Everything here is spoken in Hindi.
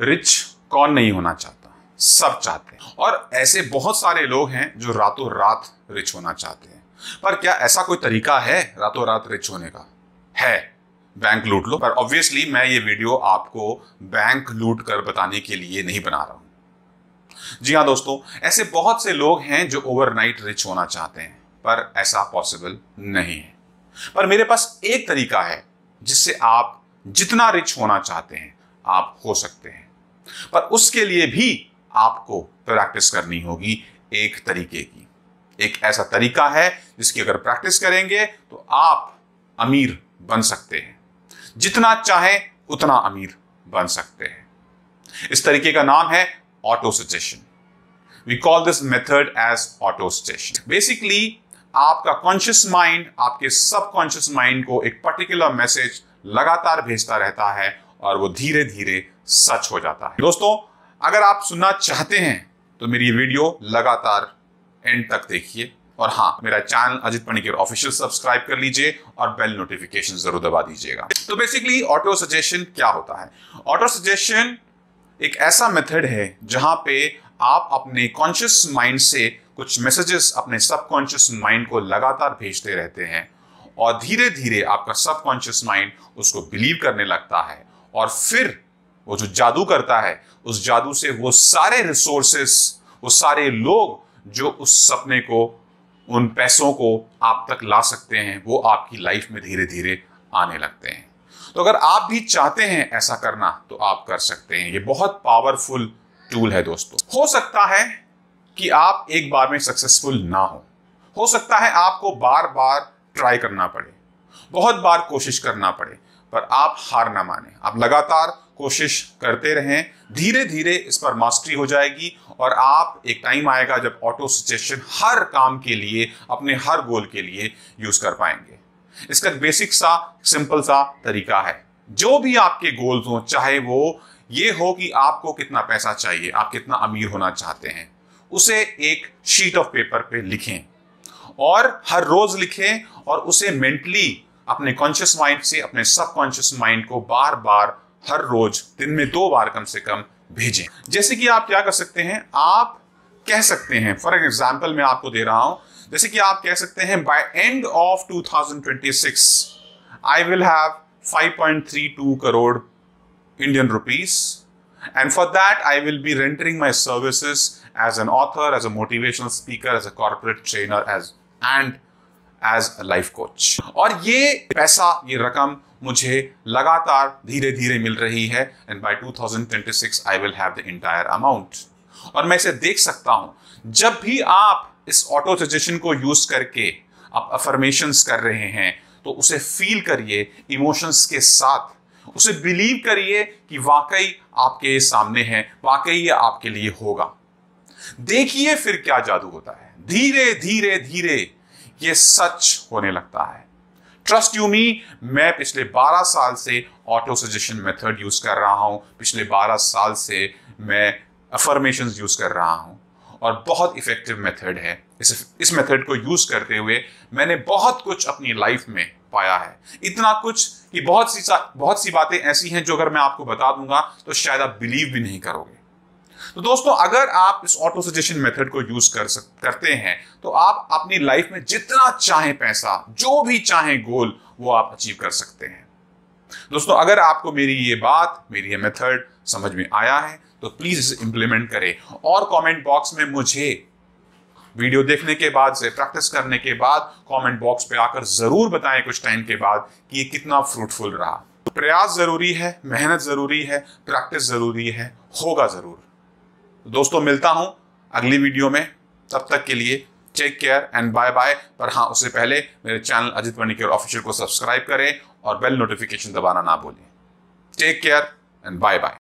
रिच कौन नहीं होना चाहता सब चाहते हैं और ऐसे बहुत सारे लोग हैं जो रातों रात रिच होना चाहते हैं पर क्या ऐसा कोई तरीका है रातों रात रिच होने का है बैंक लूट लो पर ऑब्वियसली मैं ये वीडियो आपको बैंक लूट कर बताने के लिए नहीं बना रहा हूं जी हाँ दोस्तों ऐसे बहुत से लोग हैं जो ओवरनाइट रिच होना चाहते हैं पर ऐसा पॉसिबल नहीं है पर मेरे पास एक तरीका है जिससे आप जितना रिच होना चाहते हैं आप हो सकते हैं पर उसके लिए भी आपको प्रैक्टिस करनी होगी एक तरीके की एक ऐसा तरीका है जिसकी अगर प्रैक्टिस करेंगे तो आप अमीर बन सकते हैं जितना चाहे उतना अमीर बन सकते हैं इस तरीके का नाम है auto suggestion we call this method as auto suggestion basically आपका कॉन्शियस माइंड आपके सबकॉन्शियस माइंड को एक पर्टिकुलर मैसेज लगातार भेजता रहता है और वो धीरे धीरे सच हो जाता है दोस्तों अगर आप सुनना चाहते हैं तो मेरी ये वीडियो लगातार एंड तक देखिए और हाँ मेरा channel Ajit Panikkar official subscribe कर लीजिए और बेल नोटिफिकेशन जरूर दबा दीजिएगा तो बेसिकली ऑटो सजेशन क्या होता है ऑटो सजेशन एक ऐसा मेथड है जहां पे आप अपने कॉन्शियस माइंड से कुछ मैसेजेस अपने सबकॉन्शियस माइंड को लगातार भेजते रहते हैं और धीरे धीरे आपका सबकॉन्शियस माइंड उसको बिलीव करने लगता है और फिर वो जो जादू करता है उस जादू से वो सारे रिसोर्सेस वो सारे लोग जो उस सपने को उन पैसों को आप तक ला सकते हैं वो आपकी लाइफ में धीरे धीरे आने लगते हैं तो अगर आप भी चाहते हैं ऐसा करना तो आप कर सकते हैं ये बहुत पावरफुल टूल है दोस्तों हो सकता है कि आप एक बार में सक्सेसफुल ना हो हो सकता है आपको बार बार ट्राई करना पड़े बहुत बार कोशिश करना पड़े पर आप हार ना माने आप लगातार कोशिश करते रहें धीरे धीरे इस पर मास्टरी हो जाएगी और आप एक टाइम आएगा जब ऑटो सजेशन हर काम के लिए अपने हर गोल के लिए यूज कर पाएंगे इसका बेसिक सा सिंपल सा तरीका है जो भी आपके गोल्स हो चाहे वो ये हो कि आपको कितना पैसा चाहिए आप कितना अमीर होना चाहते हैं उसे एक शीट ऑफ पेपर पे लिखें और हर रोज लिखें और उसे मेंटली अपने कॉन्शियस माइंड से अपने सबकॉन्शियस माइंड को बार बार हर रोज दिन में दो बार कम से कम भेजें जैसे कि आप क्या कर सकते हैं आप कह सकते हैं फॉर एग्जाम्पल मैं आपको दे रहा हूं जैसे कि आप कह सकते हैं by end of 2026 I will have 5.32 crore and for that I will be rendering my rendering as an author as author, motivational speaker as speaker, as trainer as and as a life coach और ये पैसा ये रकम मुझे लगातार धीरे धीरे मिल रही है and by 2026 I will have the entire amount और मैं इसे देख सकता हूं जब भी आप इस ऑटो सजेशन को यूज करके आप अफर्मेशन कर रहे हैं तो उसे फील करिए इमोशंस के साथ उसे बिलीव करिए कि वाकई आपके सामने है वाकई ये आपके लिए होगा देखिए फिर क्या जादू होता है धीरे धीरे धीरे ये सच होने लगता है ट्रस्ट यू मी मैं पिछले 12 साल से ऑटो सजेशन मेथड यूज कर रहा हूं पिछले 12 साल से मैं अफर्मेशन यूज कर रहा हूं और बहुत इफेक्टिव मेथड है इस इस मेथड को यूज करते हुए मैंने बहुत कुछ अपनी लाइफ में पाया है इतना कुछ कि बहुत सी बहुत सी बातें ऐसी हैं जो अगर मैं आपको बता दूंगा तो शायद आप बिलीव भी नहीं करोगे तो दोस्तों अगर आप इस ऑटो सजेशन मेथड को यूज कर सक, करते हैं तो आप अपनी लाइफ में जितना चाहे पैसा जो भी चाहे गोल वो आप अचीव कर सकते हैं दोस्तों अगर आपको मेरी ये बात मेरी ये मेथड समझ में आया है तो प्लीज इसे इंप्लीमेंट करें और कमेंट बॉक्स में मुझे वीडियो देखने के बाद से प्रैक्टिस करने के बाद कमेंट बॉक्स पे आकर जरूर बताएं कुछ टाइम के बाद कि ये कितना फ्रूटफुल रहा प्रयास जरूरी है मेहनत जरूरी है प्रैक्टिस जरूरी है होगा जरूर तो दोस्तों मिलता हूँ अगली वीडियो में तब तक के लिए take care and bye bye पर हाँ उससे पहले मेरे चैनल अजित मणिकेर ऑफिशियल को सब्सक्राइब करें और बेल नोटिफिकेशन दबाना ना भूलें take care and bye bye